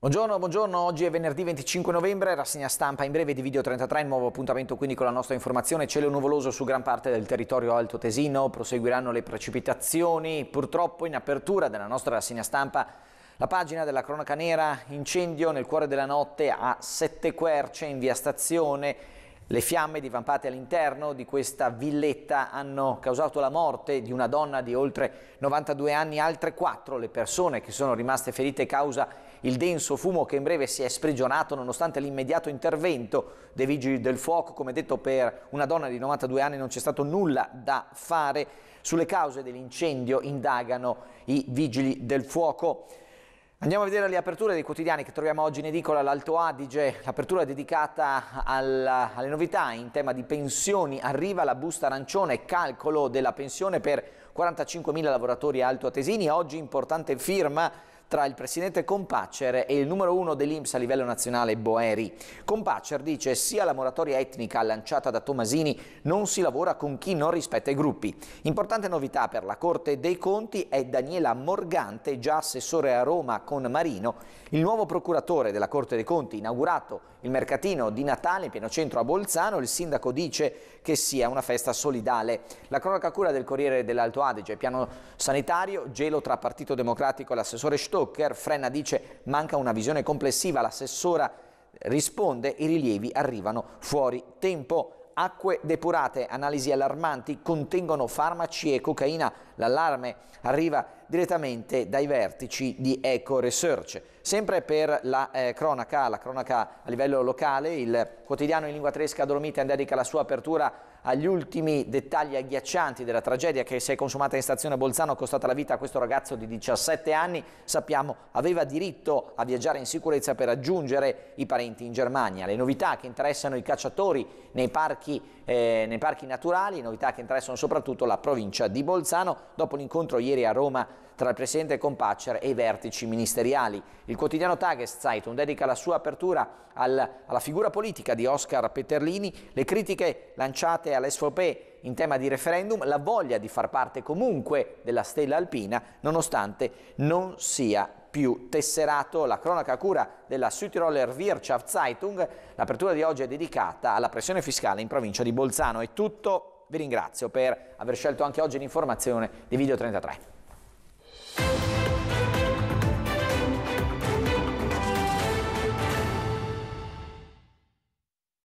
Buongiorno, buongiorno, oggi è venerdì 25 novembre, rassegna stampa in breve di Video 33, il nuovo appuntamento quindi con la nostra informazione, cielo nuvoloso su gran parte del territorio alto-tesino, proseguiranno le precipitazioni, purtroppo in apertura della nostra rassegna stampa la pagina della cronaca nera, incendio nel cuore della notte a Sette Querce in via Stazione, le fiamme divampate all'interno di questa villetta hanno causato la morte di una donna di oltre 92 anni, altre quattro le persone che sono rimaste ferite causa il denso fumo che in breve si è sprigionato nonostante l'immediato intervento dei vigili del fuoco. Come detto per una donna di 92 anni non c'è stato nulla da fare. Sulle cause dell'incendio indagano i vigili del fuoco. Andiamo a vedere le aperture dei quotidiani che troviamo oggi in edicola all'Alto Adige, l'apertura dedicata alla, alle novità in tema di pensioni, arriva la busta arancione, calcolo della pensione per 45.000 lavoratori altoatesini, oggi importante firma tra il presidente Compacer e il numero uno dell'Inps a livello nazionale Boeri. Compacer dice sia la moratoria etnica lanciata da Tomasini non si lavora con chi non rispetta i gruppi. Importante novità per la Corte dei Conti è Daniela Morgante, già assessore a Roma con Marino, il nuovo procuratore della Corte dei Conti inaugurato il mercatino di Natale in pieno centro a Bolzano, il sindaco dice che sia una festa solidale. La cronaca cura del Corriere dell'Alto Adige, piano sanitario, gelo tra Partito Democratico e l'assessore Stock Stocker. Frenna dice manca una visione complessiva, l'assessora risponde i rilievi arrivano fuori tempo. Acque depurate, analisi allarmanti, contengono farmaci e cocaina. L'allarme arriva direttamente dai vertici di Eco Research. Sempre per la eh, cronaca, la cronaca a livello locale, il quotidiano in lingua tedesca Dolomite dedica la sua apertura agli ultimi dettagli agghiaccianti della tragedia che si è consumata in stazione Bolzano, costata la vita a questo ragazzo di 17 anni, sappiamo aveva diritto a viaggiare in sicurezza per raggiungere i parenti in Germania. Le novità che interessano i cacciatori nei parchi, eh, nei parchi naturali, novità che interessano soprattutto la provincia di Bolzano, dopo l'incontro ieri a Roma tra il presidente Compaccer e i vertici ministeriali. Il quotidiano Tageszeitung dedica la sua apertura al, alla figura politica di Oscar Peterlini, le critiche lanciate all'SVP in tema di referendum, la voglia di far parte comunque della stella alpina, nonostante non sia più tesserato la cronaca cura della Südtiroler Wirtschaftszeitung. L'apertura di oggi è dedicata alla pressione fiscale in provincia di Bolzano. È tutto, vi ringrazio per aver scelto anche oggi l'informazione di Video 33.